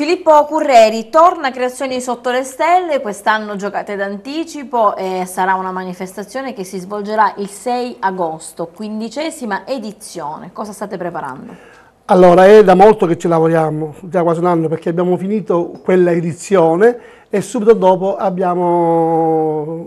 Filippo Curreri, torna Creazioni sotto le stelle, quest'anno giocate d'anticipo e sarà una manifestazione che si svolgerà il 6 agosto, quindicesima edizione. Cosa state preparando? Allora, è da molto che ci lavoriamo, già quasi un anno, perché abbiamo finito quella edizione e subito dopo abbiamo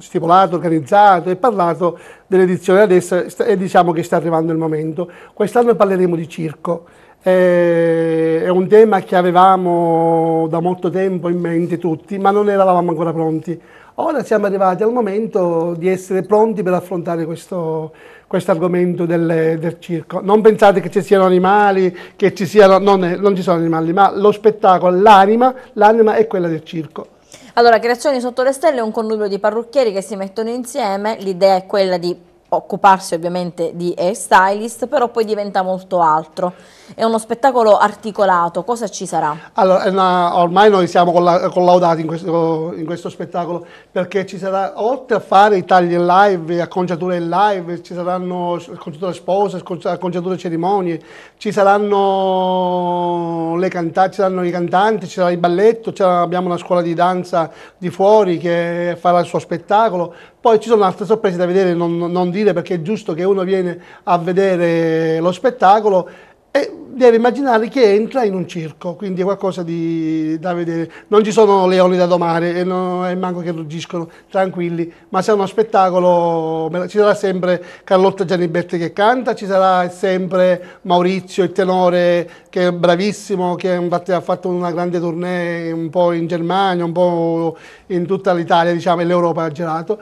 stipulato, organizzato e parlato dell'edizione adesso e diciamo che sta arrivando il momento. Quest'anno parleremo di circo è un tema che avevamo da molto tempo in mente tutti, ma non eravamo ancora pronti. Ora siamo arrivati al momento di essere pronti per affrontare questo, quest argomento del, del, circo. Non pensate che ci siano animali, che ci siano, non, è, non ci sono animali, ma lo spettacolo, l'anima, l'anima è quella del circo. Allora, Creazioni sotto le stelle è un connubio di parrucchieri che si mettono insieme, l'idea è quella di occuparsi ovviamente di stylist, però poi diventa molto altro. È uno spettacolo articolato, cosa ci sarà? Allora, una, ormai noi siamo collaudati in questo, in questo, spettacolo, perché ci sarà, oltre a fare i tagli in live, acconciature in live, ci saranno acconciature spose, acconciature cerimonie, ci saranno, le canta ci saranno i cantanti, ci sarà il balletto, abbiamo una scuola di danza di fuori che farà il suo spettacolo, poi ci sono altre sorprese da vedere, non, non dire perché è giusto che uno viene a vedere lo spettacolo e deve immaginare che entra in un circo, quindi è qualcosa di, da vedere. Non ci sono leoni da domare e, no, e manco che ruggiscono, tranquilli, ma se è uno spettacolo ci sarà sempre Carlotta Gianiberti che canta, ci sarà sempre Maurizio il tenore che è bravissimo, che infatti ha fatto una grande tournée un po' in Germania, un po' in tutta l'Italia, diciamo, e l'Europa ha girato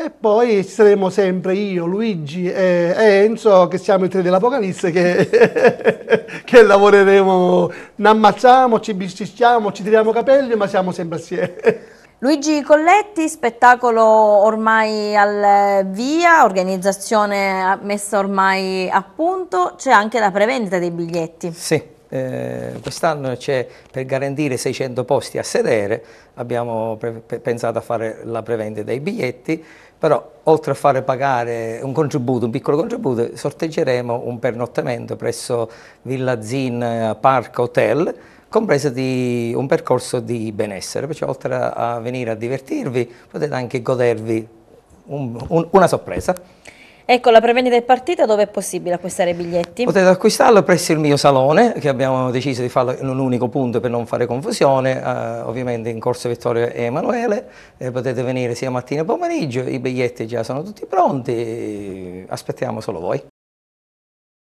e poi saremo sempre io, Luigi e, Enzo, che siamo i tre dell'Apocalisse, che, che, lavoreremo, ne ammazziamo, ci bisticciamo, ci tiriamo capelli, ma siamo sempre assieme. Luigi Colletti, spettacolo ormai al via, organizzazione messa ormai a punto, c'è anche la prevendita dei biglietti. Sì, eh, quest'anno c'è per garantire 600 posti a sedere, abbiamo pensato a fare la prevente dei biglietti, però oltre a fare pagare un contributo, un piccolo contributo, sorteggeremo un pernottamento presso Villa Zin eh, Park Hotel, compreso di un percorso di benessere, perciò oltre a venire a divertirvi potete anche godervi un, un, una sorpresa. Ecco la prevendita è partita, dove è possibile acquistare i biglietti? Potete acquistarlo presso il mio salone, che abbiamo deciso di farlo in un unico punto per non fare confusione, eh, ovviamente in Corso Vittorio Emanuele, eh, potete venire sia mattina che pomeriggio, i biglietti già sono tutti pronti, aspettiamo solo voi.